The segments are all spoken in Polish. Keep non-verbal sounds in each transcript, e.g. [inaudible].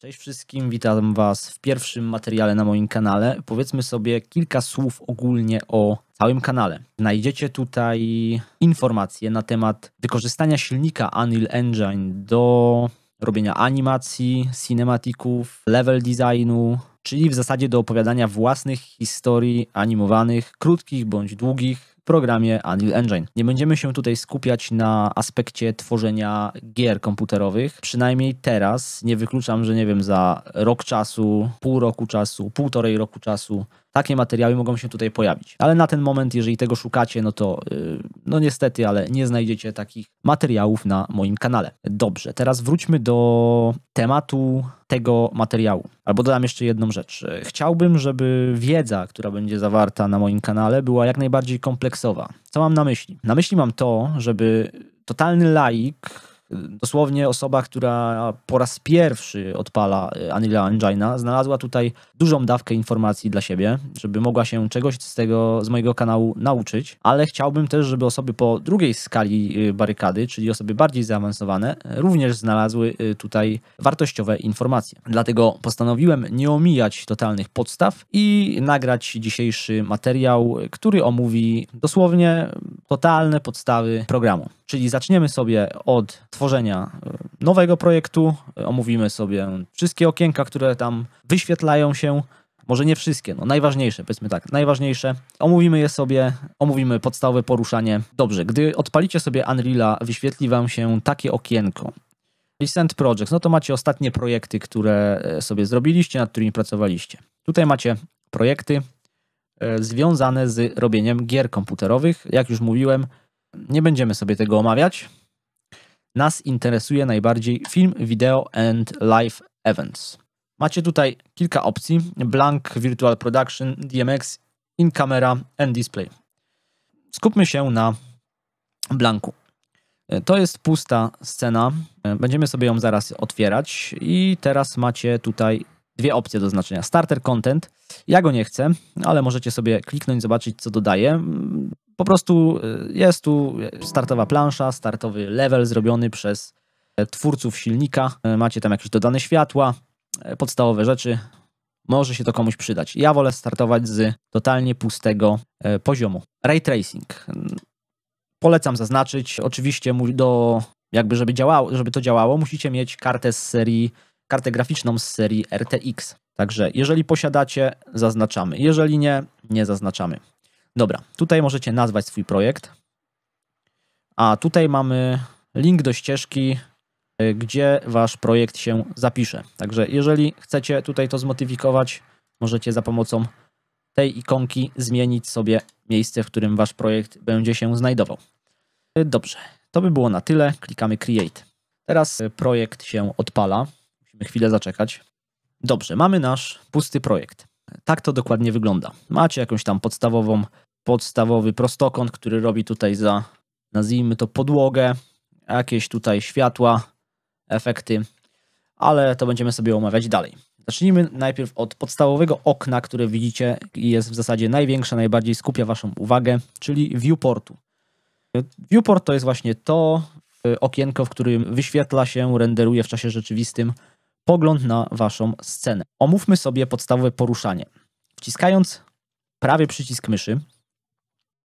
Cześć wszystkim, witam Was w pierwszym materiale na moim kanale. Powiedzmy sobie kilka słów ogólnie o całym kanale. Znajdziecie tutaj informacje na temat wykorzystania silnika Unreal Engine do robienia animacji, cinematików, level designu, czyli w zasadzie do opowiadania własnych historii animowanych, krótkich bądź długich, programie Unreal Engine. Nie będziemy się tutaj skupiać na aspekcie tworzenia gier komputerowych, przynajmniej teraz. Nie wykluczam, że nie wiem, za rok czasu, pół roku czasu, półtorej roku czasu takie materiały mogą się tutaj pojawić. Ale na ten moment, jeżeli tego szukacie, no to y, no niestety, ale nie znajdziecie takich materiałów na moim kanale. Dobrze, teraz wróćmy do tematu tego materiału. Albo dodam jeszcze jedną rzecz. Chciałbym, żeby wiedza, która będzie zawarta na moim kanale, była jak najbardziej kompleksowa. Co mam na myśli? Na myśli mam to, żeby totalny laik dosłownie osoba, która po raz pierwszy odpala y, Unreal Engine'a, znalazła tutaj dużą dawkę informacji dla siebie, żeby mogła się czegoś z tego, z mojego kanału nauczyć, ale chciałbym też, żeby osoby po drugiej skali y, barykady, czyli osoby bardziej zaawansowane, również znalazły y, tutaj wartościowe informacje. Dlatego postanowiłem nie omijać totalnych podstaw i nagrać dzisiejszy materiał, który omówi dosłownie totalne podstawy programu. Czyli zaczniemy sobie od tworzenia e, nowego projektu. E, omówimy sobie wszystkie okienka, które tam wyświetlają się. Może nie wszystkie, no najważniejsze, powiedzmy tak, najważniejsze. Omówimy je sobie, omówimy podstawowe poruszanie. Dobrze, gdy odpalicie sobie Unreal'a, wyświetli Wam się takie okienko. Recent Projects, no to macie ostatnie projekty, które e, sobie zrobiliście, nad którymi pracowaliście. Tutaj macie projekty związane z robieniem gier komputerowych. Jak już mówiłem, nie będziemy sobie tego omawiać, nas interesuje najbardziej film, video and live events. Macie tutaj kilka opcji: Blank, Virtual Production, DMX, In Camera and Display. Skupmy się na Blanku. To jest pusta scena. Będziemy sobie ją zaraz otwierać. I teraz macie tutaj dwie opcje do znaczenia: Starter Content, ja go nie chcę, ale możecie sobie kliknąć, zobaczyć co dodaje. Po prostu y, jest tu startowa plansza, startowy level zrobiony przez e, twórców silnika. E, macie tam jakieś dodane światła, e, podstawowe rzeczy. Może się to komuś przydać. Ja wolę startować z totalnie pustego poziomu. Ray tracing. Polecam zaznaczyć. Oczywiście do jakby żeby działało, żeby to działało, musicie mieć kartę z serii, kartę graficzną z serii RTX. Także jeżeli posiadacie, zaznaczamy. Jeżeli nie, nie zaznaczamy. Dobra, tutaj możecie nazwać swój projekt. A tutaj mamy link do ścieżki, y, gdzie wasz projekt się zapisze. Także jeżeli chcecie tutaj to zmodyfikować, możecie za pomocą tej ikonki zmienić sobie miejsce, w którym wasz projekt będzie się znajdował. Y, dobrze, to by było na tyle. Klikamy Create. Teraz y, projekt się odpala. Musimy chwilę zaczekać. Dobrze, mamy nasz pusty projekt. Tak to dokładnie wygląda. Macie jakąś tam podstawową, podstawowy prostokąt, który robi tutaj za, nazwijmy to podłogę, jakieś tutaj światła, efekty, ale to będziemy sobie omawiać dalej. Zacznijmy najpierw od podstawowego okna, które widzicie i jest w zasadzie największe, najbardziej skupia Waszą uwagę, czyli viewportu. Viewport to jest właśnie to y, okienko, w którym wyświetla się, renderuje w czasie rzeczywistym pogląd na waszą scenę. Omówmy sobie podstawowe poruszanie. Wciskając prawie przycisk myszy,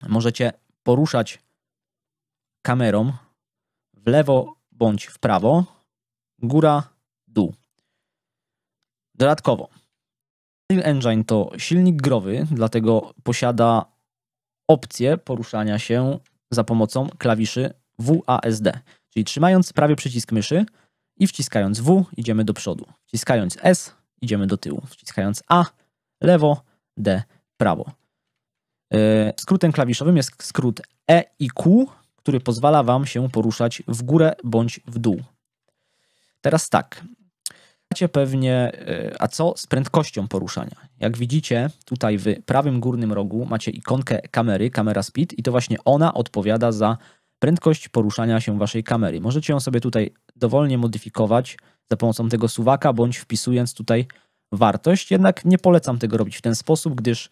możecie poruszać kamerą w lewo bądź w prawo, góra, dół. Dodatkowo, Unreal Engine to silnik growy, dlatego posiada opcję poruszania się za pomocą klawiszy WASD. Czyli trzymając prawie przycisk myszy, i wciskając W idziemy do przodu, wciskając S idziemy do tyłu, wciskając A lewo, D prawo. E, skrótem klawiszowym jest skrót E i Q, który pozwala Wam się poruszać w górę bądź w dół. Teraz tak, macie pewnie, e, a co z prędkością poruszania? Jak widzicie, tutaj w prawym górnym rogu macie ikonkę kamery, kamera speed i to właśnie ona odpowiada za prędkość poruszania się Waszej kamery. Możecie ją sobie tutaj dowolnie modyfikować za pomocą tego suwaka, bądź wpisując tutaj wartość. Jednak nie polecam tego robić w ten sposób, gdyż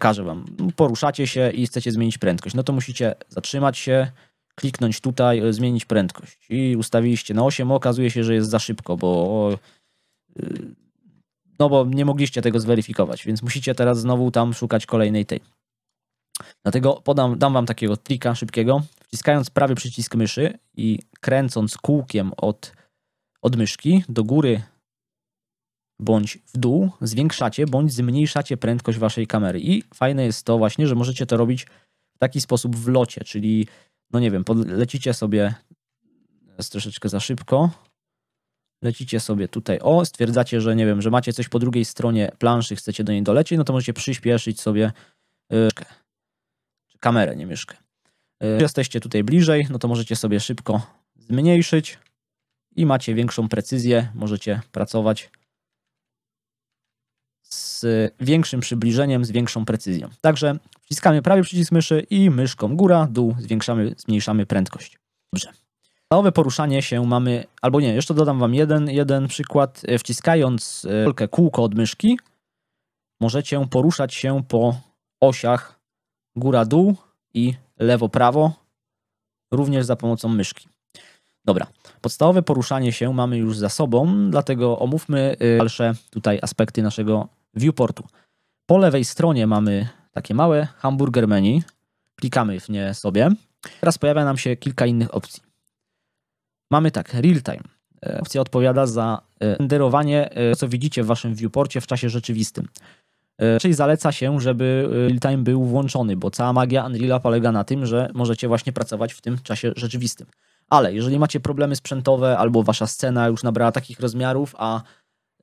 każe Wam, poruszacie się i chcecie zmienić prędkość. No to musicie zatrzymać się, kliknąć tutaj, e, zmienić prędkość. I ustawiliście na 8, okazuje się, że jest za szybko, bo e, no bo nie mogliście tego zweryfikować, więc musicie teraz znowu tam szukać kolejnej tej. Dlatego podam, dam Wam takiego trika szybkiego, Wciskając prawy przycisk myszy i kręcąc kółkiem od, od myszki do góry bądź w dół, zwiększacie bądź zmniejszacie prędkość waszej kamery. I fajne jest to właśnie, że możecie to robić w taki sposób w locie, czyli no nie wiem, lecicie sobie jest troszeczkę za szybko. Lecicie sobie tutaj o, stwierdzacie, że nie wiem, że macie coś po drugiej stronie planszy, chcecie do niej dolecieć, no to możecie przyspieszyć sobie yy, kamerę, nie myszkę. Y, jesteście tutaj bliżej, no to możecie sobie szybko zmniejszyć i macie większą precyzję, możecie pracować z większym przybliżeniem, z większą precyzją. Także wciskamy prawy przycisk myszy i myszką góra, dół, zwiększamy, zmniejszamy prędkość. Dobrze. Stałe poruszanie się mamy, albo nie, jeszcze dodam Wam jeden, jeden przykład. Y, wciskając y, kolkę kółko od myszki, możecie poruszać się po osiach góra-dół i lewo-prawo, również za pomocą myszki. Dobra, podstawowe poruszanie się mamy już za sobą, dlatego omówmy y, dalsze tutaj aspekty naszego viewportu. Po lewej stronie mamy takie małe hamburger menu. Klikamy w nie sobie. Teraz pojawia nam się kilka innych opcji. Mamy tak, real time. E, opcja odpowiada za e, renderowanie, e, co widzicie w waszym viewporcie w czasie rzeczywistym. E, czyli zaleca się, żeby e, real-time był włączony, bo cała magia Unreal'a polega na tym, że możecie właśnie pracować w tym czasie rzeczywistym. Ale jeżeli macie problemy sprzętowe albo wasza scena już nabrała takich rozmiarów, a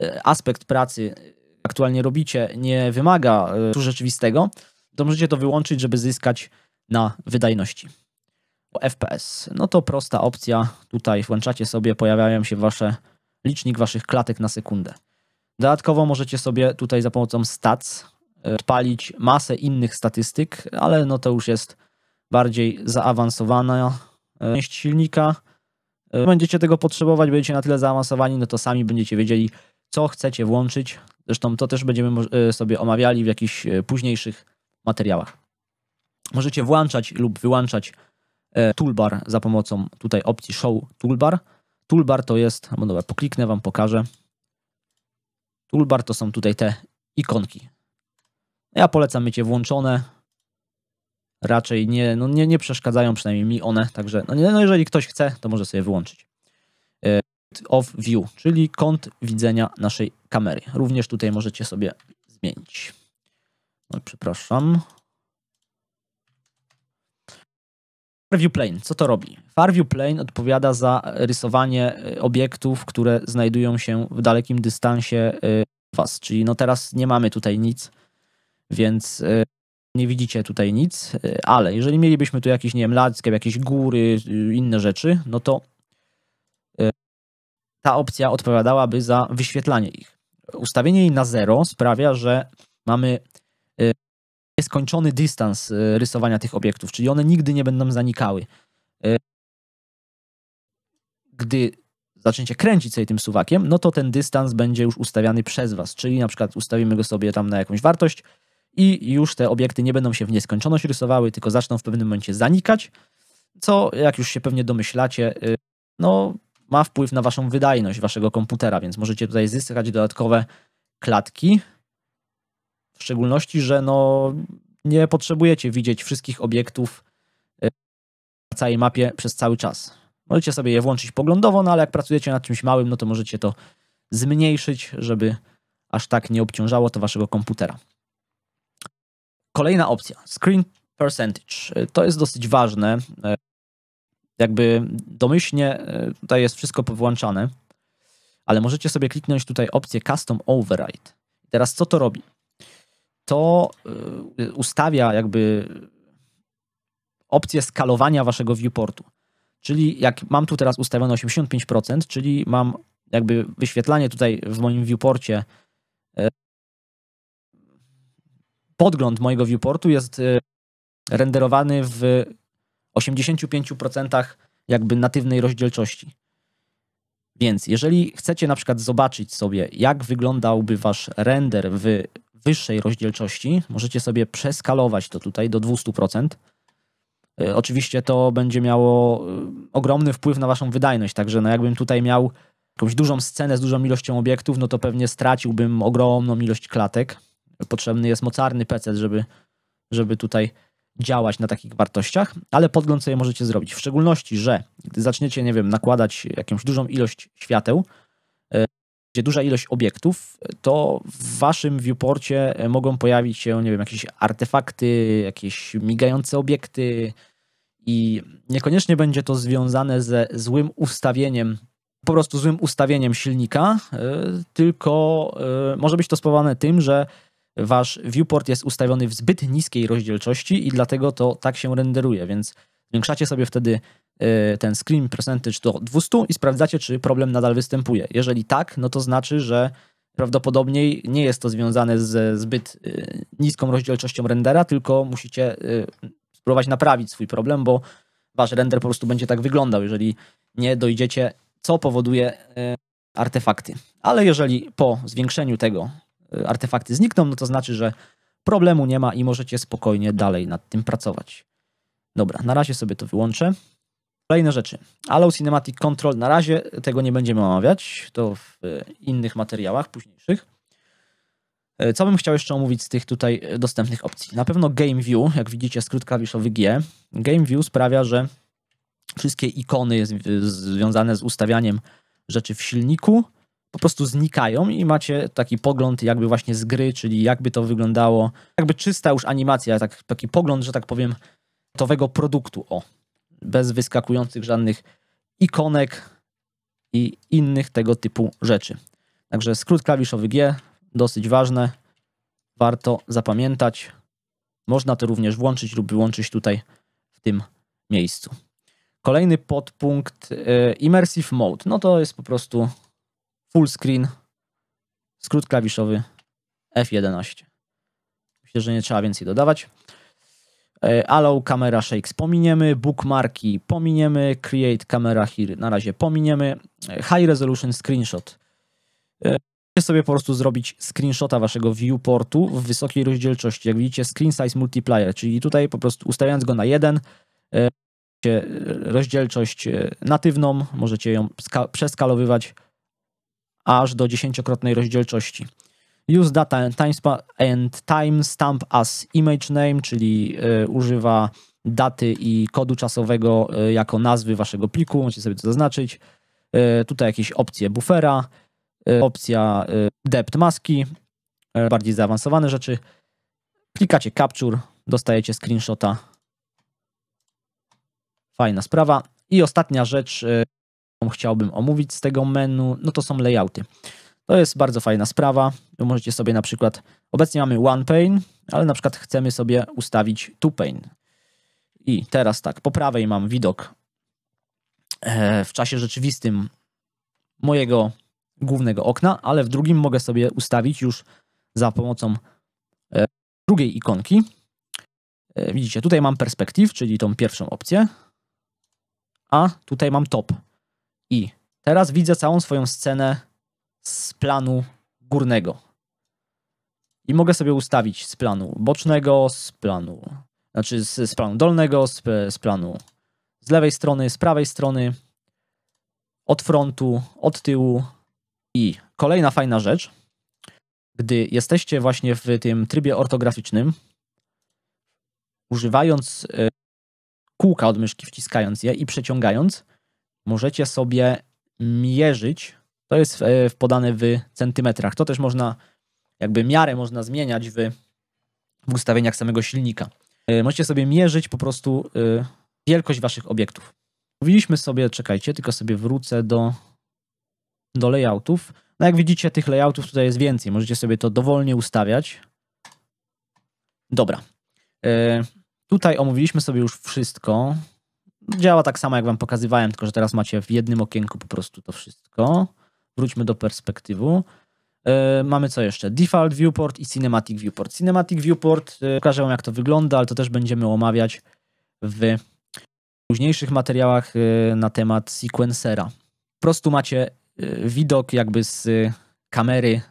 e, aspekt pracy aktualnie robicie nie wymaga tu rzeczywistego, to możecie to wyłączyć, żeby zyskać na wydajności. FPS. No to prosta opcja. Tutaj włączacie sobie, pojawiają się wasze licznik waszych klatek na sekundę. Dodatkowo możecie sobie tutaj za pomocą stats e, odpalić masę innych statystyk, ale no to już jest bardziej zaawansowana e, część silnika. E, będziecie tego potrzebować, będziecie na tyle zaawansowani, no to sami będziecie wiedzieli, co chcecie włączyć. Zresztą to też będziemy sobie omawiali w jakichś późniejszych materiałach. Możecie włączać lub wyłączać toolbar za pomocą tutaj opcji Show Toolbar. Toolbar to jest, no dobra, pokliknę, wam pokażę. Toolbar to są tutaj te ikonki. Ja polecam mieć je włączone. Raczej nie, no nie, nie przeszkadzają, przynajmniej mi one. Także no, no jeżeli ktoś chce, to może sobie wyłączyć. E, of view, czyli kąt widzenia naszej kamery. Również tutaj możecie sobie zmienić. No, przepraszam. Farview Plane, co to robi? Farview Plane odpowiada za e, rysowanie e, obiektów, które znajdują się w dalekim dystansie e, Was. Czyli no teraz nie mamy tutaj nic, więc nie widzicie tutaj nic, ale jeżeli mielibyśmy tu jakiś, nie wiem, landscape, jakieś góry, y, inne rzeczy, no to ta opcja odpowiadałaby za wyświetlanie ich. Ustawienie jej na zero sprawia, że mamy nieskończony dystans e, rysowania tych obiektów, czyli one nigdy nie będą zanikały. E, gdy zaczniecie kręcić sobie tym suwakiem, no to ten dystans będzie już ustawiany przez Was, czyli na przykład ustawimy go sobie tam na jakąś wartość i już te obiekty nie będą się w nieskończoność rysowały, tylko zaczną w pewnym momencie zanikać, co jak już się pewnie domyślacie, e, no ma wpływ na Waszą wydajność Waszego komputera, więc możecie tutaj zyskać dodatkowe klatki, w szczególności, że no, nie potrzebujecie widzieć wszystkich obiektów e, na całej mapie przez cały czas. Możecie sobie je włączyć poglądowo, no ale jak pracujecie nad czymś małym, no to możecie to zmniejszyć, żeby aż tak nie obciążało to waszego komputera. Kolejna opcja, screen percentage. To jest dosyć ważne. E, jakby domyślnie e, tutaj jest wszystko powłączane, ale możecie sobie kliknąć tutaj opcję custom override. Teraz co to robi? to y, ustawia jakby opcję skalowania waszego viewportu. Czyli jak mam tu teraz ustawione 85%, czyli mam jakby wyświetlanie tutaj w moim viewporcie y, podgląd mojego viewportu jest y, renderowany w 85% jakby natywnej rozdzielczości. Więc jeżeli chcecie na przykład zobaczyć sobie, jak wyglądałby wasz render w wyższej rozdzielczości. Możecie sobie przeskalować to tutaj do 200%. E, oczywiście to będzie miało e, ogromny wpływ na waszą wydajność, także no jakbym tutaj miał jakąś dużą scenę z dużą ilością obiektów, no to pewnie straciłbym ogromną ilość klatek. Potrzebny jest mocarny PC, żeby, żeby tutaj działać na takich wartościach, ale podgląd sobie możecie zrobić. W szczególności, że gdy zaczniecie, nie wiem, nakładać jakąś dużą ilość świateł, gdzie duża ilość obiektów, to w waszym viewporcie e, mogą pojawić się, nie wiem, jakieś artefakty, jakieś migające obiekty i niekoniecznie będzie to związane ze złym ustawieniem, po prostu złym ustawieniem silnika, e, tylko e, może być to spowodowane tym, że wasz viewport jest ustawiony w zbyt niskiej rozdzielczości i dlatego to tak się renderuje, więc Zwiększacie sobie wtedy y, ten screen percentage do 200 i sprawdzacie, czy problem nadal występuje. Jeżeli tak, no to znaczy, że prawdopodobnie nie jest to związane z zbyt y, niską rozdzielczością rendera, tylko musicie y, spróbować naprawić swój problem, bo wasz render po prostu będzie tak wyglądał, jeżeli nie dojdziecie, co powoduje artefakty. Ale jeżeli po zwiększeniu tego artefakty znikną, no to znaczy, że problemu nie ma i możecie spokojnie dalej nad tym pracować. Dobra, na razie sobie to wyłączę. Kolejne rzeczy. Allow Cinematic Control. Na razie tego nie będziemy omawiać. To w e, innych materiałach późniejszych. E, co bym chciał jeszcze omówić z tych tutaj e, dostępnych opcji? Na pewno Game View, jak widzicie, skrót klawiszowy G. Game View sprawia, że wszystkie ikony związane z ustawianiem rzeczy w silniku po prostu znikają i macie taki pogląd jakby właśnie z gry, czyli jakby to wyglądało, jakby czysta już animacja, tak, taki pogląd, że tak powiem, gotowego produktu, o, bez wyskakujących żadnych ikonek i innych tego typu rzeczy. Także skrót klawiszowy G, dosyć ważne, warto zapamiętać. Można to również włączyć lub wyłączyć tutaj w tym miejscu. Kolejny podpunkt y, Immersive Mode. No to jest po prostu full screen, skrót klawiszowy F11. Myślę, że nie trzeba więcej dodawać. E, allow Camera Shakes pominiemy, bookmarki pominiemy, Create Camera Here na razie pominiemy, e, High Resolution Screenshot. Możecie sobie po prostu zrobić screenshota waszego viewportu w wysokiej rozdzielczości. Jak widzicie, screen size multiplier, czyli tutaj po prostu ustawiając go na jeden, macie rozdzielczość e, natywną, możecie ją przeskalowywać aż do dziesięciokrotnej rozdzielczości. Use data and, time timestamp as image name, czyli y, używa daty i kodu czasowego y, jako nazwy waszego pliku. Możecie sobie to zaznaczyć. Y, tutaj jakieś opcje bufera, opcja depth maski, bardziej zaawansowane rzeczy. Klikacie capture, dostajecie screenshota. Fajna sprawa. I ostatnia rzecz, którą chciałbym omówić z tego menu, no to są layouty. To jest bardzo fajna sprawa. Możecie sobie na przykład, obecnie mamy one pane, ale na przykład chcemy sobie ustawić two pane. I teraz tak, po prawej mam widok e, w czasie rzeczywistym mojego głównego okna, ale w drugim mogę sobie ustawić już za pomocą e, drugiej ikonki. E, widzicie, tutaj mam perspektyw, czyli tą pierwszą opcję, a tutaj mam top. I teraz widzę całą swoją scenę z planu górnego. I mogę sobie ustawić z planu bocznego, z planu, znaczy z, z planu dolnego, z, z planu z lewej strony, z prawej strony, od frontu, od tyłu. I kolejna fajna rzecz, gdy jesteście właśnie w tym trybie ortograficznym, używając e, kółka od myszki, wciskając je i przeciągając, możecie sobie mierzyć to jest e, podane w centymetrach. To też można, jakby miarę można zmieniać w, w ustawieniach samego silnika. E, możecie sobie mierzyć po prostu e, wielkość waszych obiektów. Mówiliśmy sobie, czekajcie, tylko sobie wrócę do, do layoutów. No jak widzicie, tych layoutów tutaj jest więcej. Możecie sobie to dowolnie ustawiać. Dobra. Tutaj omówiliśmy sobie już wszystko. Działa tak samo, jak wam pokazywałem, tylko że teraz macie w jednym okienku po prostu to wszystko wróćmy do perspektywu. E, mamy co jeszcze? Default Viewport i Cinematic Viewport. Cinematic Viewport, e, pokażę Wam jak to wygląda, ale to też będziemy omawiać w późniejszych materiałach e, na temat sequencera. Po prostu macie widok jakby z kamery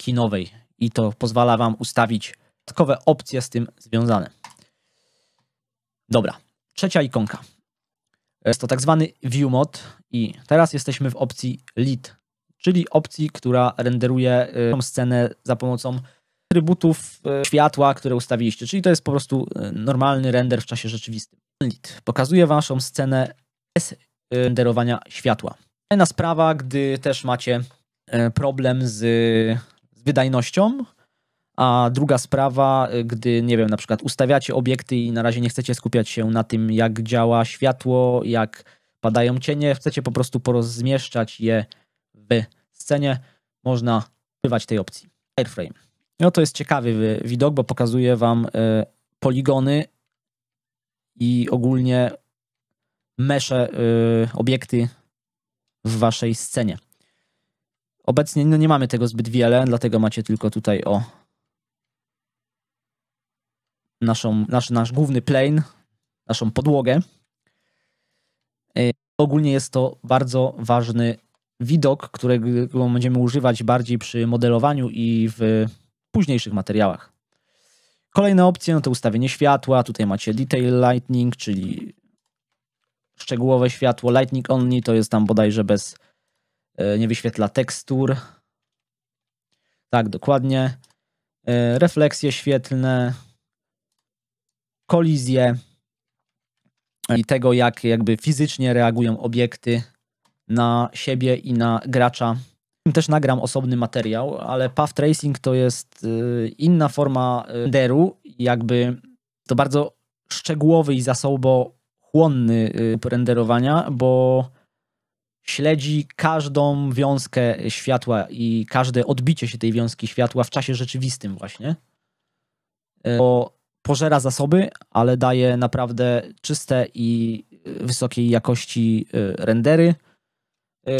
kinowej i to pozwala Wam ustawić dodatkowe opcje z tym związane. Dobra, trzecia ikonka. Jest to tak zwany ViewMod i teraz jesteśmy w opcji Lead, czyli opcji, która renderuje y, scenę za pomocą atrybutów y, światła, które ustawiliście. Czyli to jest po prostu y, normalny render w czasie rzeczywistym. Lead pokazuje waszą scenę bez renderowania światła. Kolejna sprawa, gdy też macie problem z, z wydajnością, a druga sprawa, y, gdy, nie wiem, na przykład ustawiacie obiekty i na razie nie chcecie skupiać się na tym, jak działa światło, jak padają cienie, chcecie po prostu porozmieszczać je w scenie, można używać tej opcji. Airframe. No to jest ciekawy y, widok, bo pokazuje Wam y, poligony i ogólnie mesze, obiekty w Waszej scenie. Obecnie no nie mamy tego zbyt wiele, dlatego macie tylko tutaj o naszą, nasz, nasz główny plane, naszą podłogę. E, ogólnie jest to bardzo ważny widok, którego będziemy używać bardziej przy modelowaniu i w późniejszych materiałach. Kolejne opcje no to ustawienie światła. Tutaj macie detail lighting, czyli szczegółowe światło. Lightning only to jest tam bodajże bez, e, nie wyświetla tekstur. Tak, dokładnie. E, refleksje świetlne, kolizje i tego, jak jakby fizycznie reagują obiekty na siebie i na gracza. Też nagram osobny materiał, ale path tracing to jest y, inna forma renderu, y, jakby to bardzo szczegółowy i zasobochłonny y, renderowania, bo śledzi każdą wiązkę światła i każde odbicie się tej wiązki światła w czasie rzeczywistym właśnie. Bo pożera zasoby, ale daje naprawdę czyste i y, wysokiej jakości y, rendery.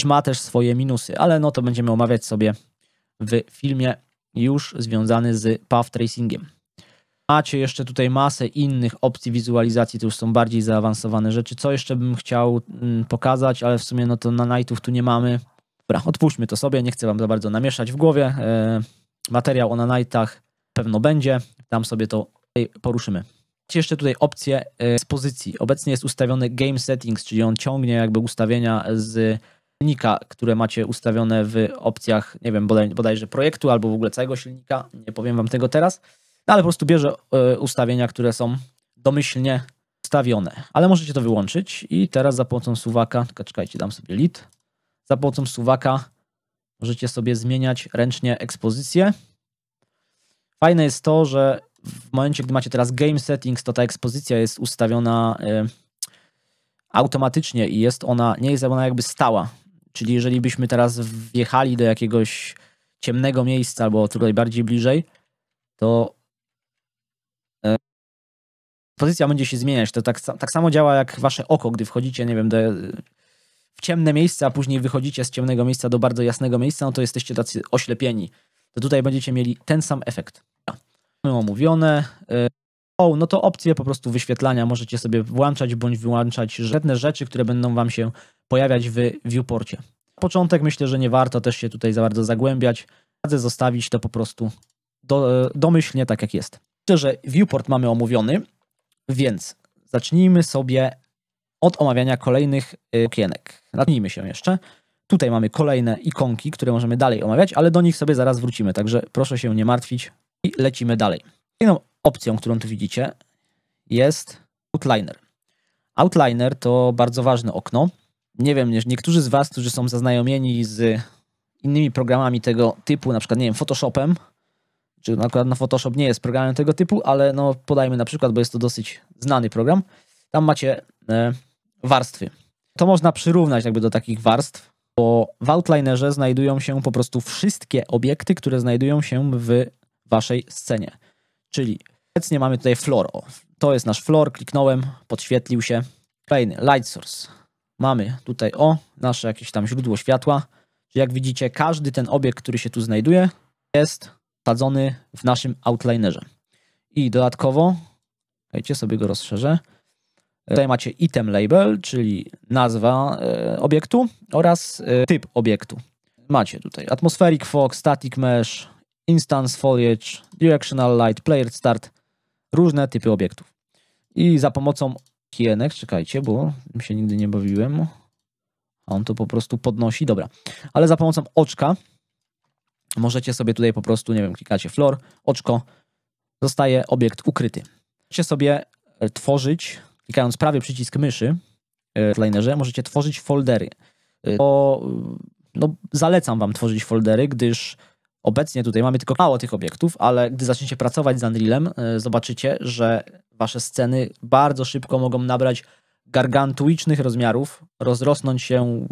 Ma też swoje minusy, ale no to będziemy omawiać sobie w filmie już związany z path tracingiem. Macie jeszcze tutaj masę innych opcji wizualizacji, to już są bardziej zaawansowane rzeczy. Co jeszcze bym chciał mm, pokazać, ale w sumie no to na nightów tu nie mamy. Dobra, odpuśćmy to sobie, nie chcę wam za bardzo namieszać w głowie. E, materiał o na nightach pewno będzie, tam sobie to poruszymy. Jeszcze tutaj opcję z e, pozycji. Obecnie jest ustawiony game settings, czyli on ciągnie jakby ustawienia z silnika, które macie ustawione w opcjach, nie wiem, bodaj, bodajże projektu albo w ogóle całego silnika. Nie powiem wam tego teraz, no ale po prostu bierze e, ustawienia, które są domyślnie ustawione. Ale możecie to wyłączyć i teraz za pomocą suwaka, tylko czekajcie, dam sobie lit. Za pomocą suwaka możecie sobie zmieniać ręcznie ekspozycję. Fajne jest to, że w momencie, gdy macie teraz game settings, to ta ekspozycja jest ustawiona y, automatycznie i jest ona, nie jest ona jakby stała. Czyli jeżeli byśmy teraz wjechali do jakiegoś ciemnego miejsca, albo tutaj bardziej bliżej, to y, pozycja będzie się zmieniać. To tak, tak samo działa jak wasze oko, gdy wchodzicie, nie wiem, do, w ciemne miejsca, a później wychodzicie z ciemnego miejsca do bardzo jasnego miejsca, no to jesteście tacy oślepieni. To tutaj będziecie mieli ten sam efekt omówione. E, o, no to opcje po prostu wyświetlania możecie sobie włączać bądź wyłączać żadne rzeczy, które będą Wam się pojawiać w viewporcie. Początek myślę, że nie warto też się tutaj za bardzo zagłębiać. Radzę zostawić to po prostu do, e, domyślnie tak jak jest. Myślę, że viewport mamy omówiony, więc zacznijmy sobie od omawiania kolejnych e, okienek. Zacznijmy się jeszcze. Tutaj mamy kolejne ikonki, które możemy dalej omawiać, ale do nich sobie zaraz wrócimy, także proszę się nie martwić, i lecimy dalej. Kolejną opcją, którą tu widzicie, jest Outliner. Outliner to bardzo ważne okno. Nie wiem, niektórzy z Was, którzy są zaznajomieni z innymi programami tego typu, na przykład, nie wiem, Photoshopem, czy akurat na no, Photoshop nie jest programem tego typu, ale no podajmy na przykład, bo jest to dosyć znany program. Tam macie e, warstwy. To można przyrównać jakby do takich warstw, bo w Outlinerze znajdują się po prostu wszystkie obiekty, które znajdują się w waszej scenie. Czyli obecnie mamy tutaj floor. to jest nasz floor, kliknąłem, podświetlił się. Kolejny, light source. Mamy tutaj o, nasze jakieś tam źródło światła. jak widzicie, każdy ten obiekt, który się tu znajduje, jest sadzony w naszym outlinerze. I dodatkowo, dajcie sobie go rozszerzę. Tutaj macie item label, czyli nazwa e, obiektu oraz e, typ obiektu. Macie tutaj atmospheric fog, static mesh, instance, foliage, directional light, player start, różne typy obiektów. I za pomocą okienek, czekajcie, bo się nigdy nie bawiłem, a on to po prostu podnosi, dobra. Ale za pomocą oczka możecie sobie tutaj po prostu, nie wiem, klikacie floor, oczko, zostaje obiekt ukryty. Możecie sobie e, tworzyć, klikając prawy przycisk myszy e, w linerze, możecie tworzyć foldery. E, to, no, zalecam Wam tworzyć foldery, gdyż Obecnie tutaj mamy tylko mało tych obiektów, ale gdy zaczniecie pracować z Unrealem, e, zobaczycie, że wasze sceny bardzo szybko mogą nabrać gargantuicznych rozmiarów, rozrosnąć się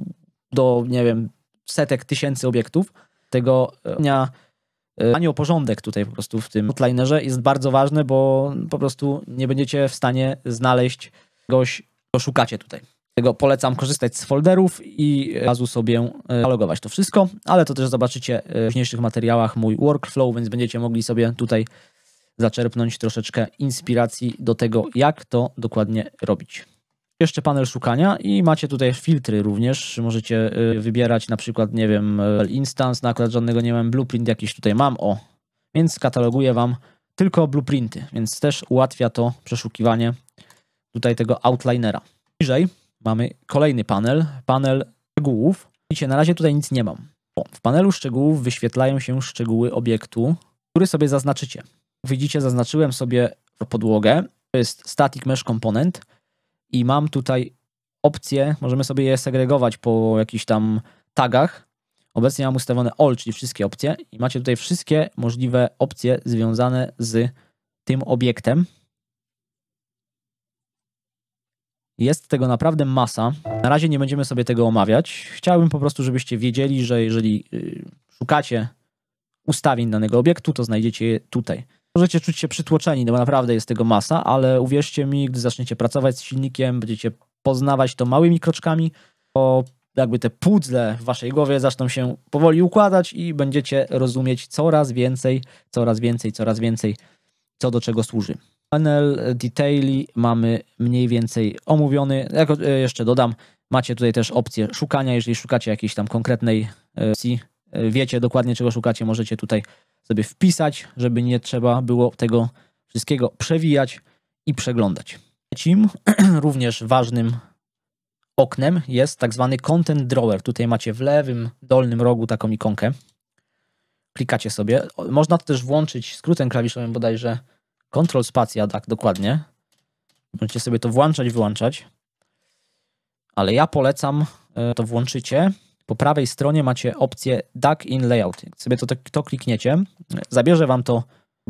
do, nie wiem, setek tysięcy obiektów. Tego e, dnia e, o porządek tutaj po prostu w tym outlinerze jest bardzo ważne, bo po prostu nie będziecie w stanie znaleźć kogoś, co szukacie tutaj. Tego polecam korzystać z folderów i e, razu sobie e, logować to wszystko, ale to też zobaczycie e, w późniejszych materiałach mój workflow, więc będziecie mogli sobie tutaj zaczerpnąć troszeczkę inspiracji do tego, jak to dokładnie robić. Jeszcze panel szukania i macie tutaj filtry również. Możecie wybierać na przykład, nie wiem, instance, na akurat żadnego nie mam, blueprint jakiś tutaj mam, o. Więc kataloguję Wam tylko blueprinty, więc też ułatwia to przeszukiwanie tutaj tego outlinera. Bliżej, mamy kolejny panel, panel szczegółów. Widzicie, na razie tutaj nic nie mam. O, w panelu szczegółów wyświetlają się szczegóły obiektu, który sobie zaznaczycie. Widzicie, zaznaczyłem sobie podłogę, to jest static mesh component i mam tutaj opcje, możemy sobie je segregować po jakichś tam tagach. Obecnie mam ustawione all, czyli wszystkie opcje i macie tutaj wszystkie możliwe opcje związane z tym obiektem. Jest tego naprawdę masa. Na razie nie będziemy sobie tego omawiać. Chciałbym po prostu, żebyście wiedzieli, że jeżeli y, szukacie ustawień danego obiektu, to znajdziecie je tutaj. Możecie czuć się przytłoczeni, no bo naprawdę jest tego masa, ale uwierzcie mi, gdy zaczniecie pracować z silnikiem, będziecie poznawać to małymi kroczkami, to jakby te pudzle w waszej głowie zaczną się powoli układać i będziecie rozumieć coraz więcej, coraz więcej, coraz więcej, co do czego służy. Panel detaili mamy mniej więcej omówiony. Jako, e, jeszcze dodam, macie tutaj też opcję szukania. Jeżeli szukacie jakiejś tam konkretnej e, opcji, e, wiecie dokładnie czego szukacie, możecie tutaj sobie wpisać, żeby nie trzeba było tego wszystkiego przewijać i przeglądać. Trzecim, [clears throat] również ważnym oknem jest tak zwany Content Drawer. Tutaj macie w lewym dolnym rogu taką ikonkę. Klikacie sobie. Można to też włączyć skrótem klawiszowym bodajże Control spacja, tak, dokładnie. Możecie sobie to włączać, wyłączać. Ale ja polecam, e, to włączycie. Po prawej stronie macie opcję Duck in Layout. Jak sobie to, to, to klikniecie, zabierze wam to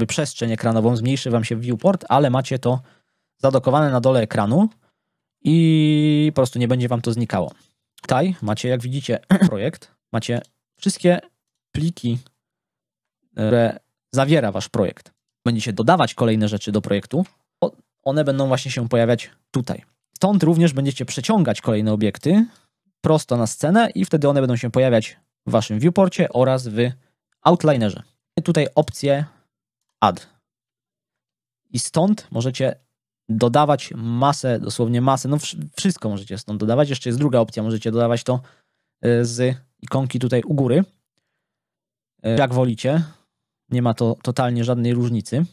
przestrzeń ekranową, zmniejszy wam się viewport, ale macie to zadokowane na dole ekranu i po prostu nie będzie wam to znikało. Tutaj macie, jak widzicie, [clears throat] projekt. Macie wszystkie pliki, e, które zawiera wasz projekt będzie się dodawać kolejne rzeczy do projektu, one będą właśnie się pojawiać tutaj. Stąd również będziecie przeciągać kolejne obiekty prosto na scenę i wtedy one będą się pojawiać w waszym viewporcie oraz w outlinerze. Tutaj opcję add. I stąd możecie dodawać masę, dosłownie masę, no wszystko możecie stąd dodawać. Jeszcze jest druga opcja, możecie dodawać to y, z ikonki tutaj u góry. Y, jak wolicie, nie ma to totalnie żadnej różnicy,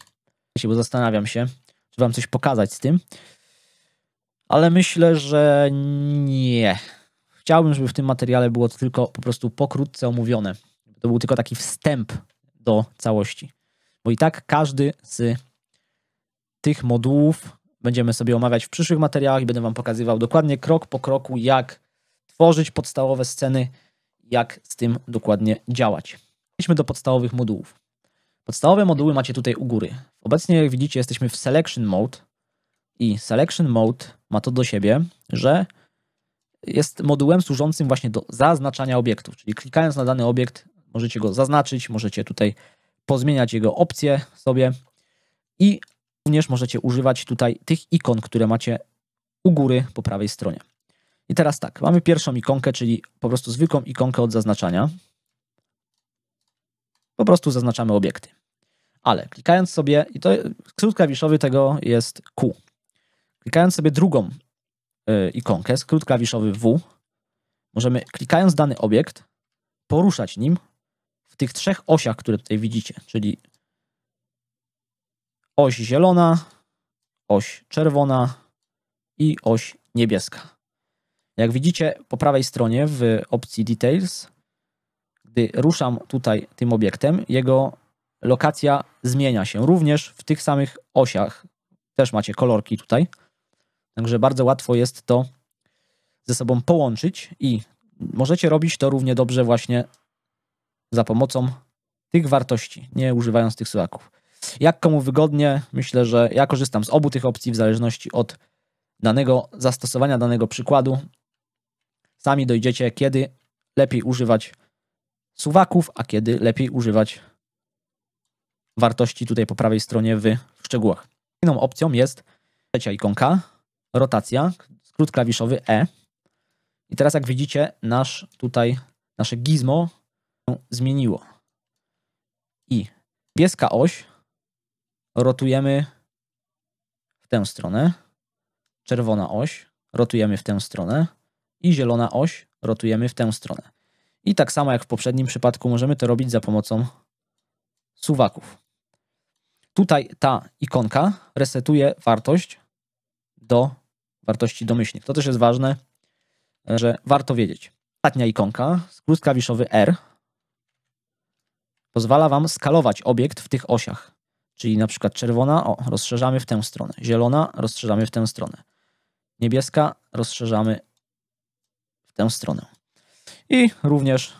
bo zastanawiam się, czy wam coś pokazać z tym. Ale myślę, że nie. Chciałbym, żeby w tym materiale było to tylko po prostu pokrótce omówione. To był tylko taki wstęp do całości. Bo i tak każdy z tych modułów będziemy sobie omawiać w przyszłych materiałach i będę Wam pokazywał dokładnie krok po kroku, jak tworzyć podstawowe sceny, jak z tym dokładnie działać. Idźmy do podstawowych modułów. Podstawowe moduły macie tutaj u góry. Obecnie, jak widzicie, jesteśmy w Selection Mode i Selection Mode ma to do siebie, że jest modułem służącym właśnie do zaznaczania obiektów, czyli klikając na dany obiekt możecie go zaznaczyć, możecie tutaj pozmieniać jego opcje sobie i również możecie używać tutaj tych ikon, które macie u góry po prawej stronie. I teraz tak, mamy pierwszą ikonkę, czyli po prostu zwykłą ikonkę od zaznaczania po prostu zaznaczamy obiekty. Ale klikając sobie, i to skrót klawiszowy tego jest Q. Klikając sobie drugą y, ikonkę, skrót klawiszowy W, możemy klikając dany obiekt poruszać nim w tych trzech osiach, które tutaj widzicie, czyli oś zielona, oś czerwona i oś niebieska. Jak widzicie po prawej stronie w opcji Details gdy ruszam tutaj tym obiektem, jego lokacja zmienia się również w tych samych osiach. Też macie kolorki tutaj. Także bardzo łatwo jest to ze sobą połączyć i możecie robić to równie dobrze właśnie za pomocą tych wartości, nie używając tych suwaków. Jak komu wygodnie, myślę, że ja korzystam z obu tych opcji w zależności od danego zastosowania, danego przykładu. Sami dojdziecie, kiedy lepiej używać suwaków, a kiedy lepiej używać wartości tutaj po prawej stronie w, w szczegółach. Inną opcją jest trzecia ikonka, rotacja, skrót klawiszowy E. I teraz jak widzicie, nasz tutaj, nasze gizmo zmieniło. I niebieska oś rotujemy w tę stronę, czerwona oś rotujemy w tę stronę i zielona oś rotujemy w tę stronę. I tak samo jak w poprzednim przypadku możemy to robić za pomocą suwaków. Tutaj ta ikonka resetuje wartość do wartości domyślnych. To też jest ważne, że warto wiedzieć. Ostatnia ikonka, skrót klawiszowy R, pozwala Wam skalować obiekt w tych osiach. Czyli na przykład czerwona, o, rozszerzamy w tę stronę. Zielona, rozszerzamy w tę stronę. Niebieska, rozszerzamy w tę stronę. I również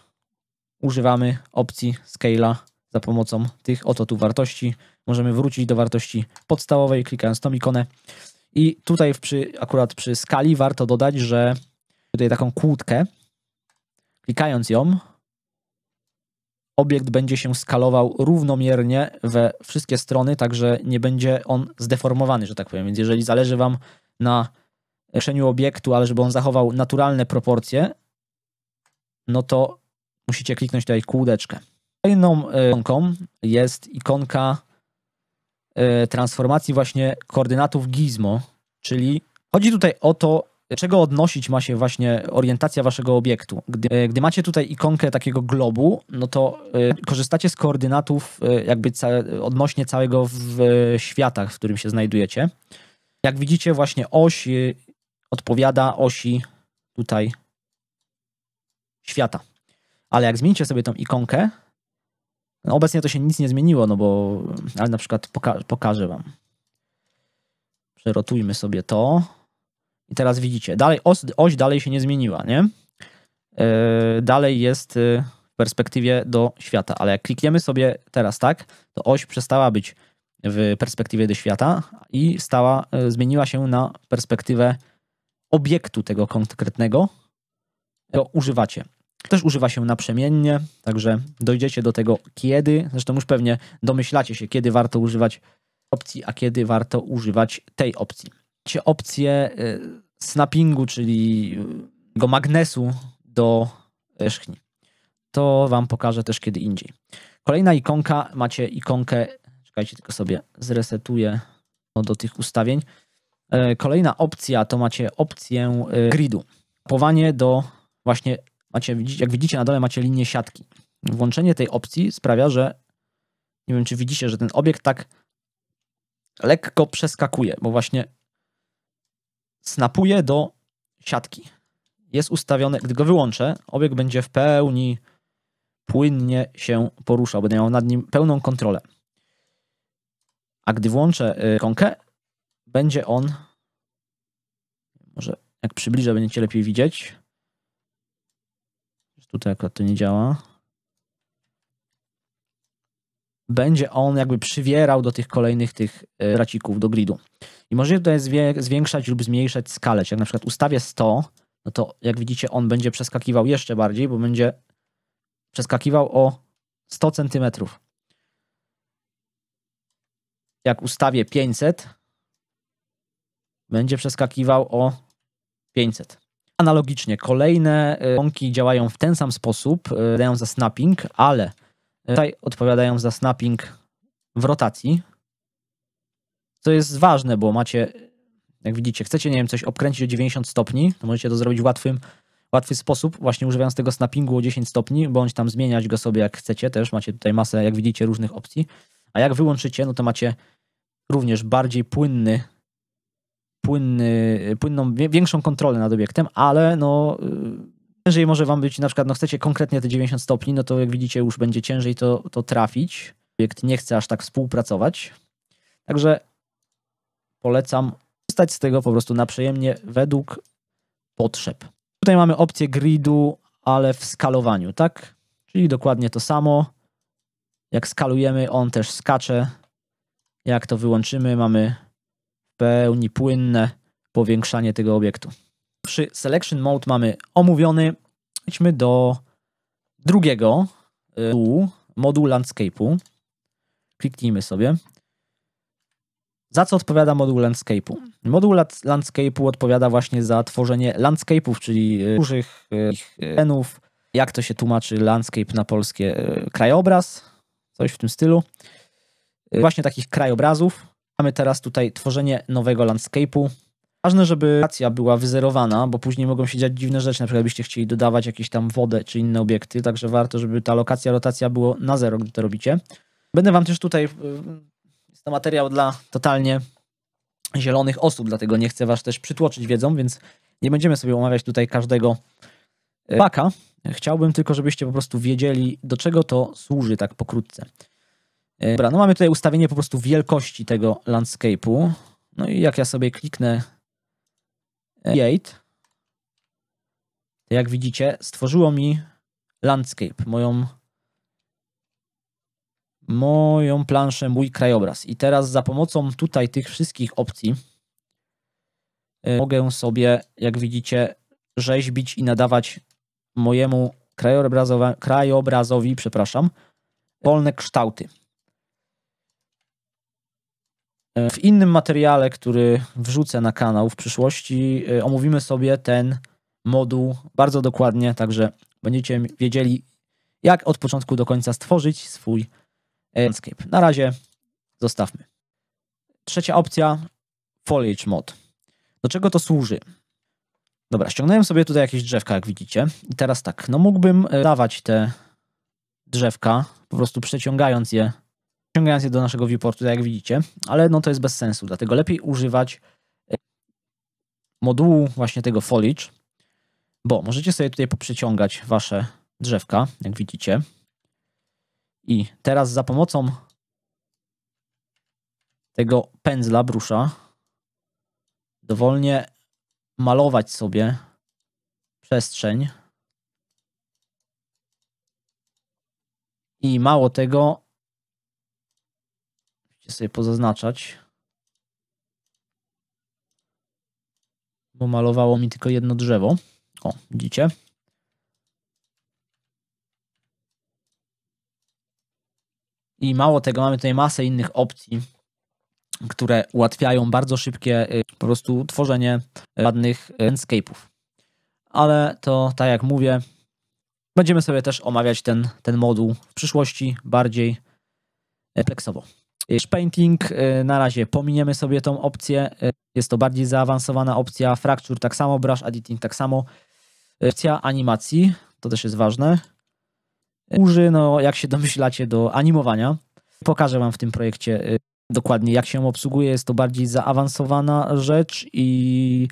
używamy opcji scala za pomocą tych oto tu wartości. Możemy wrócić do wartości podstawowej, klikając tą ikonę. I tutaj przy, akurat przy skali warto dodać, że tutaj taką kłódkę, klikając ją, obiekt będzie się skalował równomiernie we wszystkie strony, także nie będzie on zdeformowany, że tak powiem. Więc jeżeli zależy Wam na leczeniu obiektu, ale żeby on zachował naturalne proporcje, no to musicie kliknąć tutaj kółdeczkę. Kolejną e, ikonką jest ikonka e, transformacji właśnie koordynatów gizmo, czyli chodzi tutaj o to, czego odnosić ma się właśnie orientacja waszego obiektu. Gdy, e, gdy macie tutaj ikonkę takiego globu, no to korzystacie z koordynatów jakby ca odnośnie całego w, świata, w którym się znajdujecie. Jak widzicie właśnie oś odpowiada osi tutaj świata. Ale jak zmienicie sobie tą ikonkę, no obecnie to się nic nie zmieniło, no bo, ale na przykład poka pokażę wam. Przerotujmy sobie to. I teraz widzicie, dalej os, oś dalej się nie zmieniła, nie? Yy, dalej jest y, w perspektywie do świata, ale jak klikniemy sobie teraz tak, to oś przestała być w perspektywie do świata i stała, yy, zmieniła się na perspektywę obiektu tego konkretnego to używacie. Też używa się naprzemiennie, także dojdziecie do tego kiedy. Zresztą już pewnie domyślacie się, kiedy warto używać opcji, a kiedy warto używać tej opcji. Macie opcję y, snappingu, czyli y, go magnesu do wierzchni. To wam pokażę też kiedy indziej. Kolejna ikonka, macie ikonkę, czekajcie tylko sobie zresetuję no, do tych ustawień. E, kolejna opcja to macie opcję y, gridu. Powanie do właśnie macie, jak widzicie na dole macie linię siatki. Włączenie tej opcji sprawia, że nie wiem, czy widzicie, że ten obiekt tak lekko przeskakuje, bo właśnie snapuje do siatki. Jest ustawione, gdy go wyłączę, obiekt będzie w pełni płynnie się poruszał, będę miał nad nim pełną kontrolę. A gdy włączę y, konkę, będzie on, może jak przybliżę, będziecie lepiej widzieć, Tutaj akurat to nie działa. Będzie on jakby przywierał do tych kolejnych tych e, racików, do gridu. I możecie tutaj zwiększać lub zmniejszać skalę. Czyli jak na przykład ustawię 100, no to jak widzicie on będzie przeskakiwał jeszcze bardziej, bo będzie przeskakiwał o 100 centymetrów. Jak ustawię 500, będzie przeskakiwał o 500. Analogicznie kolejne y, łąki działają w ten sam sposób, y, dają za snapping, ale y, tutaj odpowiadają za snapping w rotacji, co jest ważne, bo macie, jak widzicie, chcecie, nie wiem, coś obkręcić o 90 stopni, to możecie to zrobić łatwym, łatwy sposób, właśnie używając tego snappingu o 10 stopni, bądź tam zmieniać go sobie jak chcecie też, macie tutaj masę, jak widzicie, różnych opcji, a jak wyłączycie, no to macie również bardziej płynny płynny, płynną, większą kontrolę nad obiektem, ale no ciężej y, może wam być, na przykład no chcecie konkretnie te 90 stopni, no to jak widzicie już będzie ciężej to, to trafić. Obiekt nie chce aż tak współpracować. Także polecam stać z tego po prostu na przyjemnie według potrzeb. Tutaj mamy opcję gridu, ale w skalowaniu, tak? Czyli dokładnie to samo. Jak skalujemy, on też skacze. Jak to wyłączymy, mamy pełni płynne powiększanie tego obiektu. Przy Selection Mode mamy omówiony. Idźmy do drugiego modułu, y, moduł Landscape'u. Kliknijmy sobie. Za co odpowiada moduł landscape'u? Moduł landscape'u odpowiada właśnie za tworzenie landscape'ów, czyli y, dużych terenów. Y, Jak to się tłumaczy landscape na polskie? Krajobraz, coś w tym stylu. Właśnie takich krajobrazów. Mamy teraz tutaj tworzenie nowego landscape'u. Ważne, żeby lokacja była wyzerowana, bo później mogą się dziać dziwne rzeczy, na przykład byście chcieli dodawać jakieś tam wodę czy inne obiekty, także warto, żeby ta lokacja, rotacja było na zero, gdy to robicie. Będę wam też tutaj, e, jest to materiał dla totalnie zielonych osób, dlatego nie chcę was też przytłoczyć wiedzą, więc nie będziemy sobie omawiać tutaj każdego e, paka. Chciałbym tylko, żebyście po prostu wiedzieli, do czego to służy tak pokrótce. E, dobra, no mamy tutaj ustawienie po prostu wielkości tego landscape'u. No i jak ja sobie kliknę e, Create, to jak widzicie, stworzyło mi landscape, moją moją planszę, mój krajobraz. I teraz za pomocą tutaj tych wszystkich opcji e, mogę sobie, jak widzicie, rzeźbić i nadawać mojemu krajobrazowi, krajobrazowi przepraszam, wolne kształty. E, w innym materiale, który wrzucę na kanał w przyszłości, e, omówimy sobie ten moduł bardzo dokładnie, także będziecie wiedzieli, jak od początku do końca stworzyć swój e, landscape. Na razie zostawmy. Trzecia opcja, foliage mod. Do czego to służy? Dobra, ściągnąłem sobie tutaj jakieś drzewka, jak widzicie. I teraz tak, no mógłbym dawać te drzewka, po prostu przeciągając je ściągając je do naszego viewportu, tak jak widzicie, ale no to jest bez sensu, dlatego lepiej używać e, modułu właśnie tego foliage, bo możecie sobie tutaj poprzeciągać wasze drzewka, jak widzicie. I teraz za pomocą tego pędzla, brusza, dowolnie malować sobie przestrzeń. I mało tego, sobie pozaznaczać. Bo malowało mi tylko jedno drzewo. O, widzicie? I mało tego, mamy tutaj masę innych opcji, które ułatwiają bardzo szybkie y, po prostu tworzenie y, ładnych y, landscape'ów. Ale to, tak jak mówię, będziemy sobie też omawiać ten, ten moduł w przyszłości bardziej kompleksowo. Painting y, na razie pominiemy sobie tą opcję. Y, jest to bardziej zaawansowana opcja. Fracture tak samo, brush editing tak samo. Y, opcja animacji, to też jest ważne. uży no jak się domyślacie, do animowania. Pokażę Wam w tym projekcie dokładnie jak się obsługuje. Jest to bardziej zaawansowana rzecz i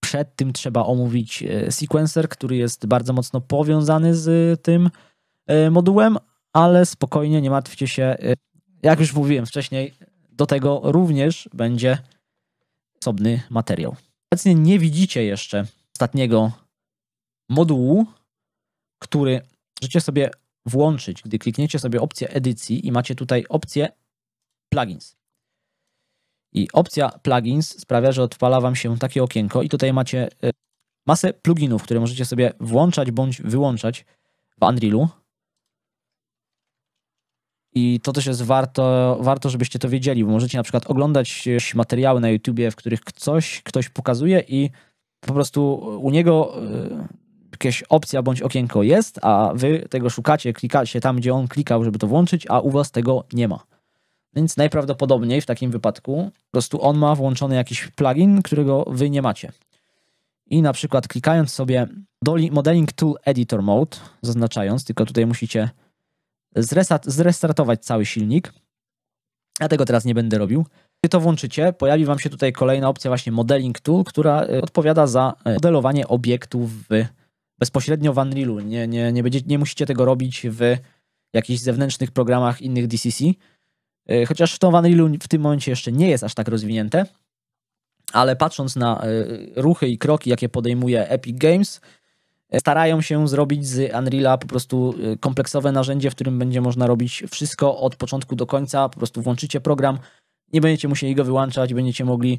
przed tym trzeba omówić sequencer, który jest bardzo mocno powiązany z tym modułem, ale spokojnie, nie martwcie się, jak już mówiłem wcześniej, do tego również będzie osobny materiał. Obecnie nie widzicie jeszcze ostatniego modułu, który możecie sobie włączyć, gdy klikniecie sobie opcję edycji i macie tutaj opcję plugins. I opcja plugins sprawia, że odpala Wam się takie okienko i tutaj macie e, masę pluginów, które możecie sobie włączać bądź wyłączać w Unrealu. I to też jest warto, warto, żebyście to wiedzieli, bo możecie na przykład oglądać e, materiały na YouTubie, w których coś, ktoś pokazuje i po prostu u niego e, jakaś opcja bądź okienko jest, a wy tego szukacie, klikacie tam, gdzie on klikał, żeby to włączyć, a u was tego nie ma. Więc najprawdopodobniej w takim wypadku po prostu on ma włączony jakiś plugin, którego wy nie macie. I na przykład klikając sobie Modeling Tool Editor Mode, zaznaczając, tylko tutaj musicie zrestartować cały silnik. Ja tego teraz nie będę robił. Kiedy to włączycie, pojawi Wam się tutaj kolejna opcja właśnie Modeling Tool, która e, odpowiada za e, modelowanie obiektów w, bezpośrednio w Unrealu. Nie, nie, nie, będzie, nie musicie tego robić w jakichś zewnętrznych programach innych DCC. E, chociaż to w Unrealu w tym momencie jeszcze nie jest aż tak rozwinięte, ale patrząc na ruchy i kroki, jakie podejmuje Epic Games, starają się zrobić z Unreala po prostu y, kompleksowe narzędzie, w którym będzie można robić wszystko od początku do końca. Po prostu włączycie program, nie będziecie musieli go wyłączać, będziecie mogli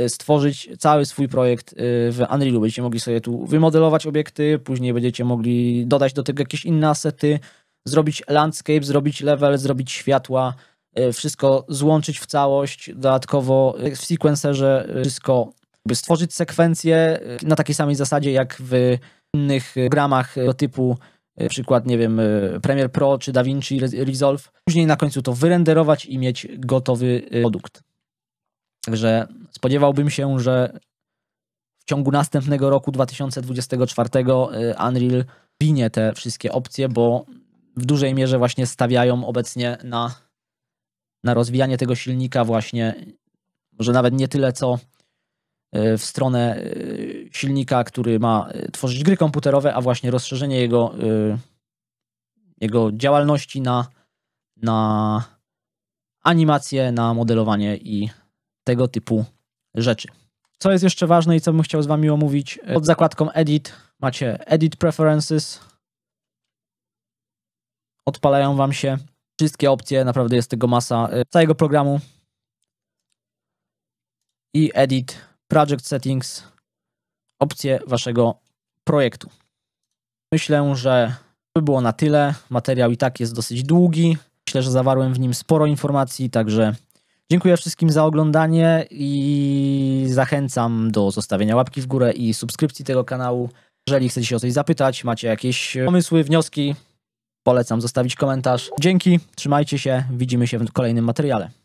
y, stworzyć cały swój projekt y, w Unrealu. Będziecie mogli sobie tu wymodelować obiekty, później będziecie mogli dodać do tego jakieś inne asety, zrobić landscape, zrobić level, zrobić światła, wszystko złączyć w całość. Dodatkowo w sequencerze wszystko stworzyć sekwencję y, na takiej samej zasadzie jak w innych programach y, do y, typu przykład, nie wiem, Premiere Pro czy DaVinci Resolve. Później na końcu to wyrenderować i mieć gotowy produkt. Także spodziewałbym się, że w ciągu następnego roku 2024 Unreal winie te wszystkie opcje, bo w dużej mierze właśnie stawiają obecnie na, na rozwijanie tego silnika właśnie, może nawet nie tyle co E, w stronę e, silnika, który ma e, tworzyć gry komputerowe, a właśnie rozszerzenie jego, jego działalności na, na animację, na modelowanie i tego typu rzeczy. Co jest jeszcze ważne i co bym chciał z Wami omówić, pod zakładką Edit macie Edit Preferences. Odpalają Wam się wszystkie opcje, naprawdę jest tego masa całego programu. I Edit Project Settings, opcję waszego projektu. Myślę, że by było na tyle. Materiał i tak jest dosyć długi. Myślę, że zawarłem w nim sporo informacji, także dziękuję wszystkim za oglądanie i zachęcam do zostawienia łapki w górę i subskrypcji tego kanału. Jeżeli chcecie się o coś zapytać, macie jakieś pomysły, wnioski, polecam zostawić komentarz. Dzięki, trzymajcie się, widzimy się w kolejnym materiale.